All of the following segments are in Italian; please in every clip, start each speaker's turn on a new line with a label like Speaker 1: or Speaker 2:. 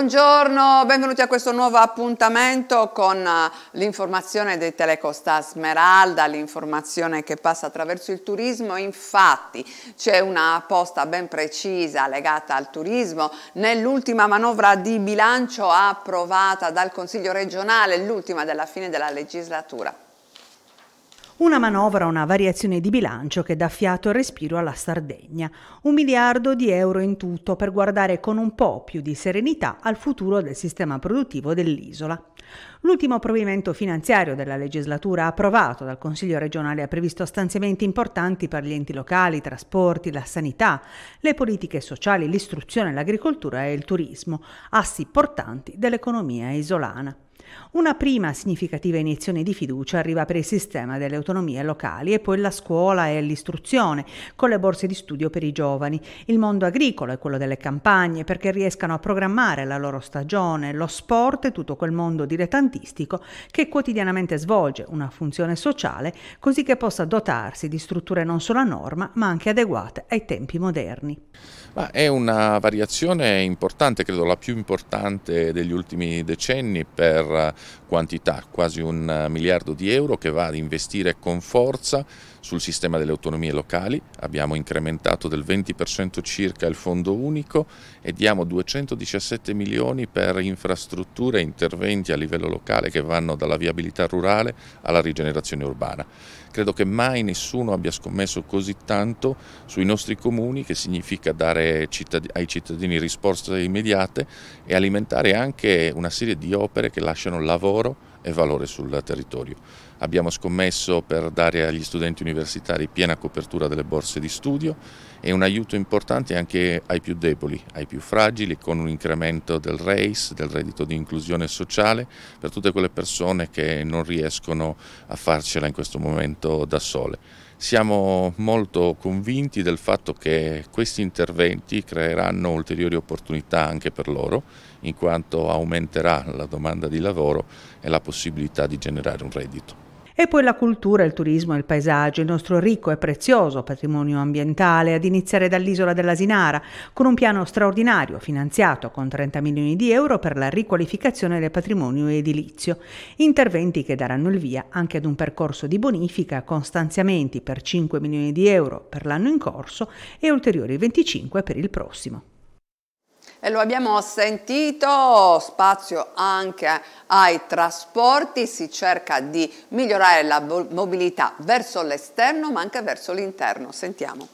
Speaker 1: Buongiorno, benvenuti a questo nuovo appuntamento con eh, l'informazione dei Telecosta Smeralda, l'informazione che passa attraverso il turismo. Infatti c'è una posta ben precisa legata al turismo. Nell'ultima manovra di bilancio approvata dal Consiglio regionale, l'ultima della fine della legislatura.
Speaker 2: Una manovra, una variazione di bilancio che dà fiato e respiro alla Sardegna. Un miliardo di euro in tutto per guardare con un po' più di serenità al futuro del sistema produttivo dell'isola. L'ultimo provvedimento finanziario della legislatura approvato dal Consiglio regionale ha previsto stanziamenti importanti per gli enti locali, i trasporti, la sanità, le politiche sociali, l'istruzione, l'agricoltura e il turismo, assi portanti dell'economia isolana. Una prima significativa iniezione di fiducia arriva per il sistema delle autonomie locali e poi la scuola e l'istruzione, con le borse di studio per i giovani, il mondo agricolo e quello delle campagne perché riescano a programmare la loro stagione, lo sport e tutto quel mondo dilettantistico che quotidianamente svolge una funzione sociale così che possa dotarsi di strutture non solo a norma ma anche adeguate ai tempi moderni.
Speaker 3: Ma è una variazione importante, credo la più importante degli ultimi decenni per quantità, quasi un eh, miliardo di euro che va ad investire con forza sul sistema delle autonomie locali abbiamo incrementato del 20% circa il fondo unico e diamo 217 milioni per infrastrutture e interventi a livello locale che vanno dalla viabilità rurale alla rigenerazione urbana. Credo che mai nessuno abbia scommesso così tanto sui nostri comuni che significa dare ai cittadini risposte immediate e alimentare anche una serie di opere che lasciano lavoro e valore sul territorio abbiamo scommesso per dare agli studenti universitari piena copertura delle borse di studio e un aiuto importante anche ai più deboli, ai più fragili, con un incremento del RACE, del reddito di inclusione sociale, per tutte quelle persone che non riescono a farcela in questo momento da sole. Siamo molto convinti del fatto che questi interventi creeranno ulteriori opportunità anche per loro, in quanto aumenterà la domanda di lavoro e la possibilità di generare un reddito.
Speaker 2: E poi la cultura, il turismo e il paesaggio, il nostro ricco e prezioso patrimonio ambientale, ad iniziare dall'isola della Sinara, con un piano straordinario finanziato con 30 milioni di euro per la riqualificazione del patrimonio edilizio. Interventi che daranno il via anche ad un percorso di bonifica con stanziamenti per 5 milioni di euro per l'anno in corso e ulteriori 25 per il prossimo
Speaker 1: e lo abbiamo sentito, spazio anche ai trasporti, si cerca di migliorare la mobilità verso l'esterno ma anche verso l'interno. Sentiamo.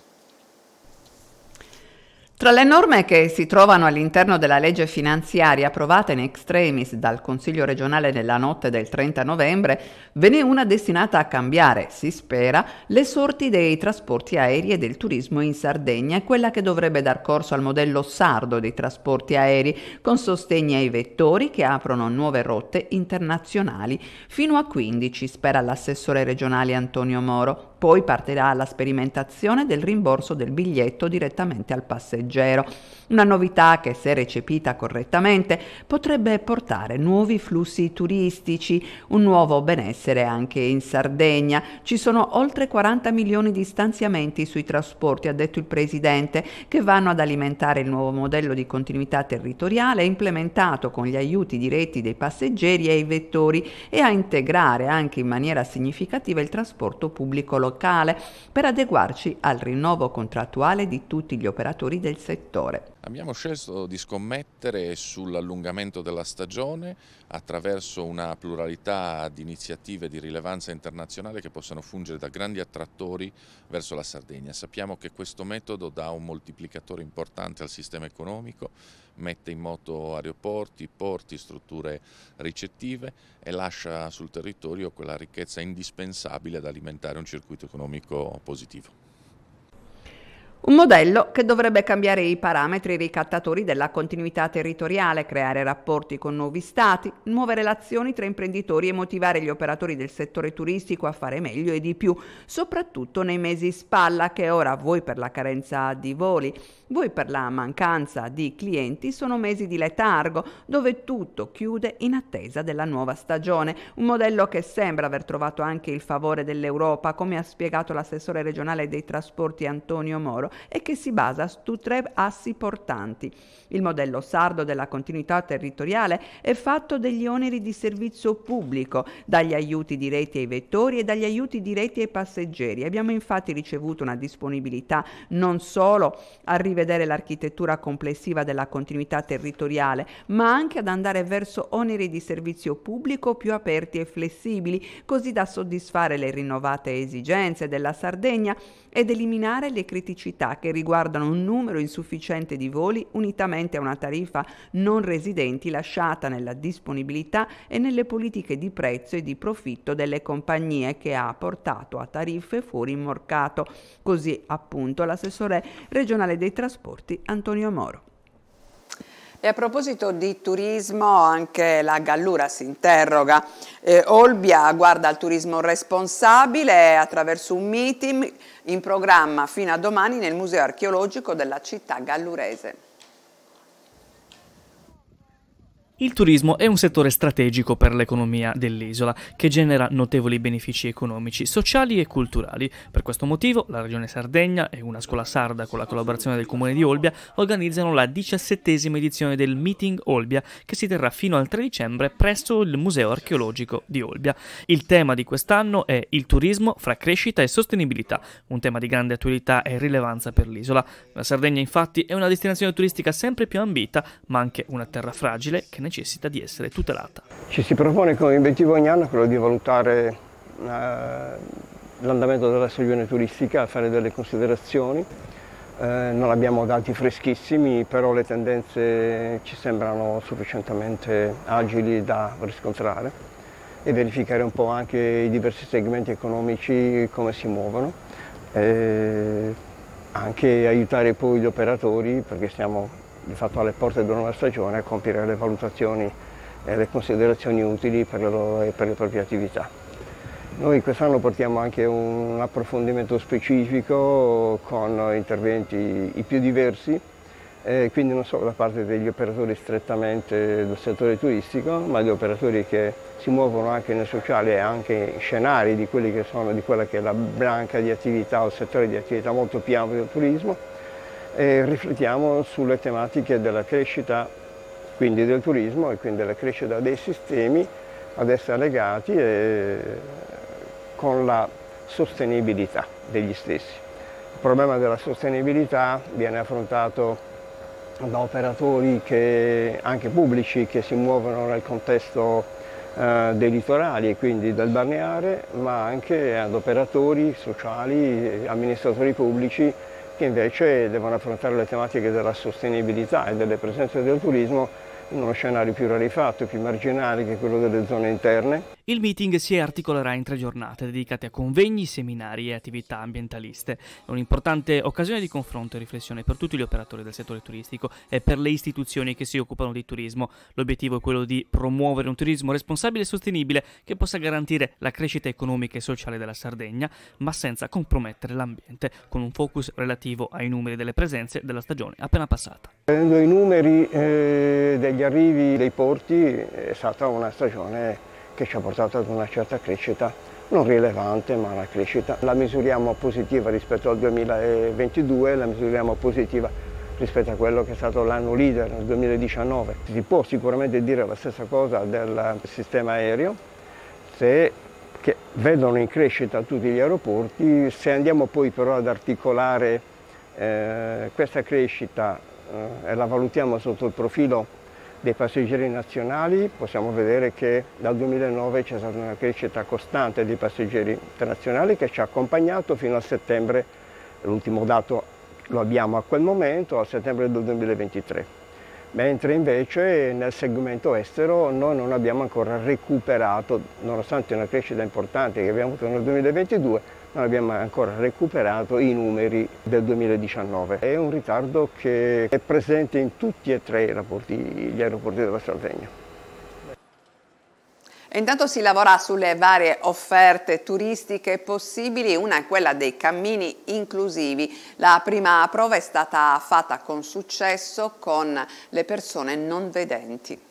Speaker 1: Tra le norme che si trovano all'interno della legge finanziaria approvata in extremis dal Consiglio regionale nella notte del 30 novembre, ve n'è una destinata a cambiare, si spera, le sorti dei trasporti aerei e del turismo in Sardegna, quella che dovrebbe dar corso al modello sardo dei trasporti aerei, con sostegni ai vettori che aprono nuove rotte internazionali, fino a 15, spera l'assessore regionale Antonio Moro, poi partirà la sperimentazione del rimborso del biglietto direttamente al passeggero, una novità che se recepita correttamente potrebbe portare nuovi flussi turistici, un nuovo benessere anche in Sardegna. Ci sono oltre 40 milioni di stanziamenti sui trasporti, ha detto il Presidente, che vanno ad alimentare il nuovo modello di continuità territoriale implementato con gli aiuti diretti dei passeggeri e i vettori e a integrare anche in maniera significativa il trasporto pubblico locale locale per adeguarci al rinnovo contrattuale di tutti gli operatori del
Speaker 3: settore. Abbiamo scelto di scommettere sull'allungamento della stagione attraverso una pluralità di iniziative di rilevanza internazionale che possano fungere da grandi attrattori verso la Sardegna. Sappiamo che questo metodo dà un moltiplicatore importante al sistema economico, mette in moto aeroporti, porti, strutture ricettive e lascia sul territorio quella ricchezza indispensabile ad alimentare un circuito economico positivo.
Speaker 1: Un modello che dovrebbe cambiare i parametri ricattatori della continuità territoriale, creare rapporti con nuovi stati, nuove relazioni tra imprenditori e motivare gli operatori del settore turistico a fare meglio e di più, soprattutto nei mesi spalla che ora voi per la carenza di voli, voi per la mancanza di clienti sono mesi di letargo dove tutto chiude in attesa della nuova stagione, un modello che sembra aver trovato anche il favore dell'Europa, come ha spiegato l'assessore regionale dei trasporti Antonio Moro e che si basa su tre assi portanti. Il modello sardo della continuità territoriale è fatto degli oneri di servizio pubblico, dagli aiuti diretti ai vettori e dagli aiuti diretti ai passeggeri. Abbiamo infatti ricevuto una disponibilità non solo a rivedere l'architettura complessiva della continuità territoriale, ma anche ad andare verso oneri di servizio pubblico più aperti e flessibili, così da soddisfare le rinnovate esigenze della Sardegna ed eliminare le criticità che riguardano un numero insufficiente di voli unitamente a una tariffa non residenti lasciata nella disponibilità e nelle politiche di prezzo e di profitto delle compagnie che ha portato a tariffe fuori mercato, così appunto l'assessore regionale dei trasporti Antonio Moro. E a proposito di turismo, anche la Gallura si interroga. Eh, Olbia guarda al turismo responsabile attraverso un meeting in programma fino a domani nel Museo archeologico della città gallurese.
Speaker 4: Il turismo è un settore strategico per l'economia dell'isola, che genera notevoli benefici economici, sociali e culturali. Per questo motivo la Regione Sardegna e una scuola sarda con la collaborazione del Comune di Olbia organizzano la diciassettesima edizione del Meeting Olbia, che si terrà fino al 3 dicembre presso il Museo archeologico di Olbia. Il tema di quest'anno è il turismo fra crescita e sostenibilità, un tema di grande attualità e rilevanza per l'isola. La Sardegna infatti è una destinazione turistica sempre più ambita, ma anche una terra fragile che necessita di essere tutelata.
Speaker 5: Ci si propone come obiettivo ogni anno quello di valutare eh, l'andamento della stagione turistica, fare delle considerazioni. Eh, non abbiamo dati freschissimi, però le tendenze ci sembrano sufficientemente agili da riscontrare e verificare un po' anche i diversi segmenti economici, come si muovono, e anche aiutare poi gli operatori perché stiamo di fatto alle porte della nuova stagione a compiere le valutazioni e le considerazioni utili per le, loro, per le proprie attività. Noi quest'anno portiamo anche un approfondimento specifico con interventi i più diversi, eh, quindi non solo da parte degli operatori strettamente del settore turistico, ma di operatori che si muovono anche nel sociale e anche in scenari di, che sono, di quella che è la branca di attività o settore di attività molto più ampio del turismo, e riflettiamo sulle tematiche della crescita, quindi del turismo e quindi della crescita dei sistemi ad essere legati eh, con la sostenibilità degli stessi. Il problema della sostenibilità viene affrontato da operatori che, anche pubblici che si muovono nel contesto eh, dei litorali e quindi del balneare, ma anche ad operatori sociali, amministratori pubblici che invece devono affrontare le tematiche della sostenibilità e delle presenze del turismo in uno scenario più rarefatto, più marginale che quello delle zone interne
Speaker 4: il meeting si articolerà in tre giornate dedicate a convegni, seminari e attività ambientaliste. È Un'importante occasione di confronto e riflessione per tutti gli operatori del settore turistico e per le istituzioni che si occupano di turismo. L'obiettivo è quello di promuovere un turismo responsabile e sostenibile che possa garantire la crescita economica e sociale della Sardegna, ma senza compromettere l'ambiente, con un focus relativo ai numeri delle presenze della stagione appena passata.
Speaker 5: Vedendo i numeri eh, degli arrivi dei porti è stata una stagione che ci ha portato ad una certa crescita, non rilevante ma una crescita. La misuriamo positiva rispetto al 2022, la misuriamo positiva rispetto a quello che è stato l'anno leader nel 2019. Si può sicuramente dire la stessa cosa del sistema aereo, se, che vedono in crescita tutti gli aeroporti, se andiamo poi però ad articolare eh, questa crescita eh, e la valutiamo sotto il profilo dei passeggeri nazionali possiamo vedere che dal 2009 c'è stata una crescita costante dei passeggeri internazionali che ci ha accompagnato fino a settembre, l'ultimo dato lo abbiamo a quel momento, a settembre del 2023 mentre invece nel segmento estero noi non abbiamo ancora recuperato, nonostante una crescita importante che abbiamo avuto nel 2022, non abbiamo ancora recuperato i numeri del 2019. È un ritardo che è presente in tutti e tre gli aeroporti della Sardegna
Speaker 1: intanto si lavora sulle varie offerte turistiche possibili, una è quella dei cammini inclusivi. La prima prova è stata fatta con successo con le persone non vedenti.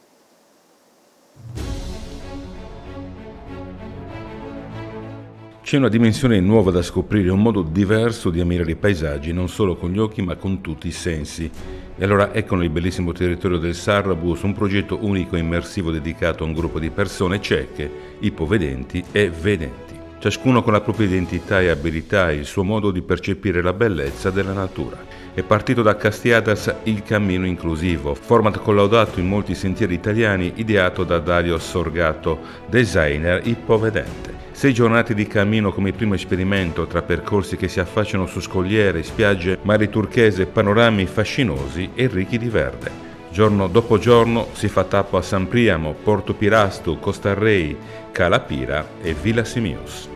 Speaker 6: C'è una dimensione nuova da scoprire, un modo diverso di ammirare i paesaggi, non solo con gli occhi ma con tutti i sensi. E allora ecco nel bellissimo territorio del Sarrabus un progetto unico e immersivo dedicato a un gruppo di persone cieche, ipovedenti e vedenti. Ciascuno con la propria identità e abilità e il suo modo di percepire la bellezza della natura. È partito da Castiadas il cammino inclusivo, format collaudato in molti sentieri italiani ideato da Dario Sorgato, designer ipovedente. Sei giornate di cammino come primo esperimento tra percorsi che si affacciano su scogliere, spiagge, mari turchese, panorami fascinosi e ricchi di verde. Giorno dopo giorno si fa tappo a San Priamo, Porto Pirastu, Costa Costarrei, Calapira e Villa Simius.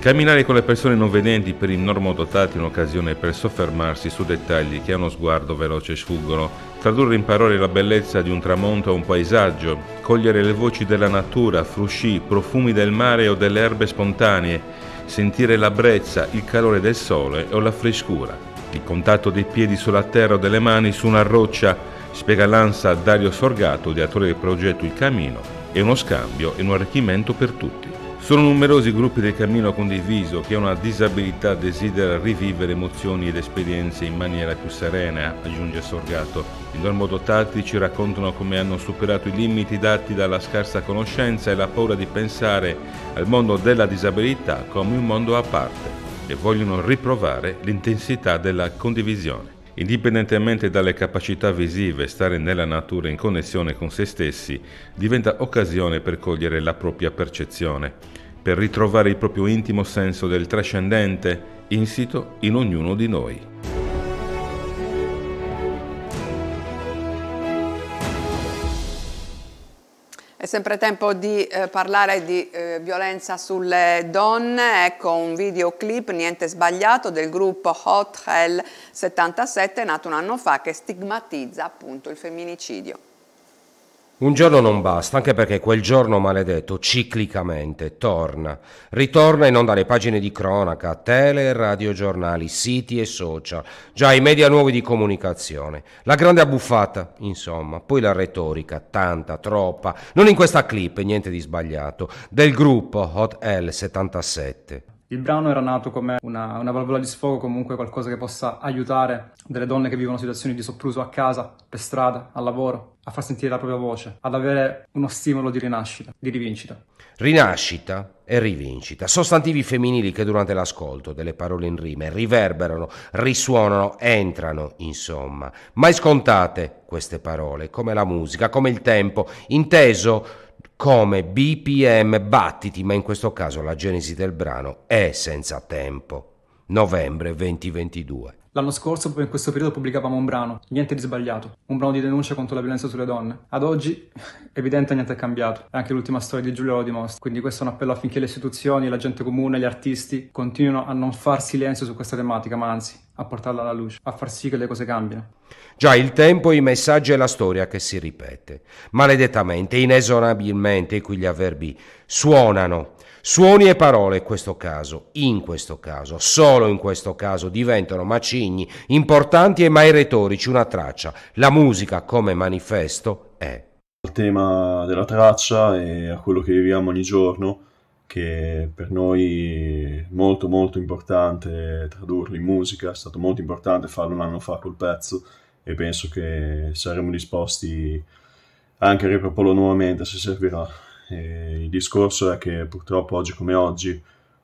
Speaker 6: Camminare con le persone non vedenti per il normo normodotati è un'occasione per soffermarsi su dettagli che a uno sguardo veloce sfuggono, tradurre in parole la bellezza di un tramonto o un paesaggio, cogliere le voci della natura, frusci, profumi del mare o delle erbe spontanee, sentire la brezza, il calore del sole o la frescura, il contatto dei piedi sulla terra o delle mani su una roccia, spiega l'ansa Dario Sorgato, ideatore del progetto Il Camino, è uno scambio e un arricchimento per tutti. Sono numerosi i gruppi del cammino condiviso, che una disabilità desidera rivivere emozioni ed esperienze in maniera più serena, aggiunge Sorgato. In I normodotati ci raccontano come hanno superato i limiti dati dalla scarsa conoscenza e la paura di pensare al mondo della disabilità come un mondo a parte e vogliono riprovare l'intensità della condivisione. Indipendentemente dalle capacità visive, stare nella natura in connessione con se stessi diventa occasione per cogliere la propria percezione per ritrovare il proprio intimo senso del trascendente insito in ognuno di noi.
Speaker 1: È sempre tempo di eh, parlare di eh, violenza sulle donne, ecco un videoclip, niente sbagliato, del gruppo Hot Hell 77, nato un anno fa, che stigmatizza appunto il femminicidio.
Speaker 7: Un giorno non basta, anche perché quel giorno maledetto ciclicamente torna, ritorna in onda alle pagine di cronaca, tele e radiogiornali, siti e social, già i media nuovi di comunicazione. La grande abbuffata, insomma, poi la retorica, tanta, troppa, non in questa clip, niente di sbagliato, del gruppo Hot L77. Il brano era nato come una, una, valvola di sfogo, comunque qualcosa che possa aiutare delle donne che vivono situazioni di sopruso a casa, per strada, al lavoro a far sentire la propria voce, ad avere uno stimolo di rinascita, di rivincita. Rinascita e rivincita, sostantivi femminili che durante l'ascolto delle parole in rime riverberano, risuonano, entrano, insomma. Mai scontate queste parole, come la musica, come il tempo, inteso come BPM battiti, ma in questo caso la genesi del brano è senza tempo. Novembre 2022. L'anno scorso, proprio in questo periodo, pubblicavamo un brano, niente di sbagliato, un brano di denuncia contro la violenza sulle donne. Ad oggi, evidente, niente è cambiato. E anche l'ultima storia di Giulio lo dimostra. Quindi questo è un appello affinché le istituzioni, la gente comune, gli artisti continuino a non far silenzio su questa tematica, ma anzi, a portarla alla luce, a far sì che le cose cambino. Già il tempo, i messaggi e la storia che si ripete. Maledettamente, inesorabilmente, qui gli avverbi suonano. Suoni e parole in questo caso, in questo caso, solo in questo caso diventano macigni importanti e mai retorici una traccia. La musica come
Speaker 8: manifesto è. Al tema della traccia e a quello che viviamo ogni giorno, che per noi è molto molto importante tradurlo in musica, è stato molto importante farlo un anno fa col pezzo e penso che saremo disposti anche a riproporlo nuovamente se servirà. E il discorso è che purtroppo oggi come oggi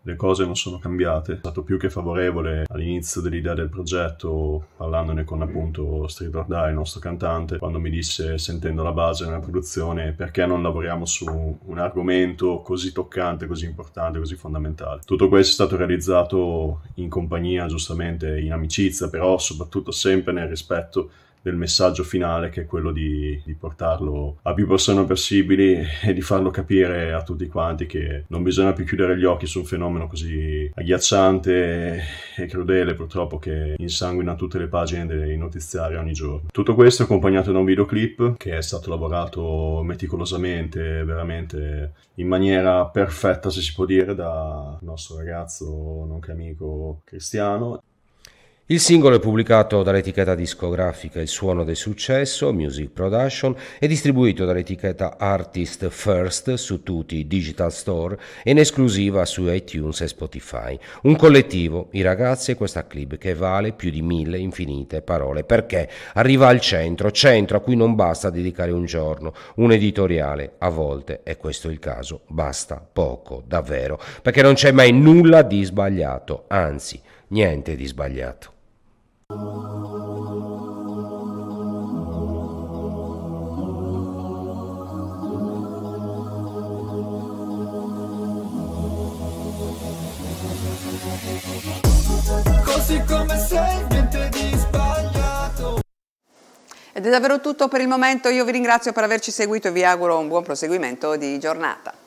Speaker 8: le cose non sono cambiate. È stato più che favorevole all'inizio dell'idea del progetto, parlandone con appunto Stridor Dai, il nostro cantante, quando mi disse, sentendo la base nella produzione, perché non lavoriamo su un argomento così toccante, così importante, così fondamentale. Tutto questo è stato realizzato in compagnia, giustamente, in amicizia, però soprattutto sempre nel rispetto del messaggio finale che è quello di, di portarlo a più persone possibili e di farlo capire a tutti quanti che non bisogna più chiudere gli occhi su un fenomeno così agghiacciante e crudele purtroppo che insanguina tutte le pagine dei notiziari ogni giorno. Tutto questo accompagnato da un videoclip che è stato lavorato meticolosamente, veramente in maniera perfetta se si può dire da nostro ragazzo nonché amico Cristiano
Speaker 7: il singolo è pubblicato dall'etichetta discografica Il suono del successo, Music Production, e distribuito dall'etichetta Artist First su tutti i digital store e in esclusiva su iTunes e Spotify. Un collettivo, i ragazzi e questa clip che vale più di mille infinite parole perché arriva al centro, centro a cui non basta dedicare un giorno, un editoriale, a volte, e questo è il caso, basta poco, davvero, perché non c'è mai nulla di sbagliato, anzi, niente di sbagliato.
Speaker 5: Così come sei, niente di sbagliato.
Speaker 1: Ed è davvero tutto per il momento, io vi ringrazio per averci seguito e vi auguro un buon proseguimento di giornata.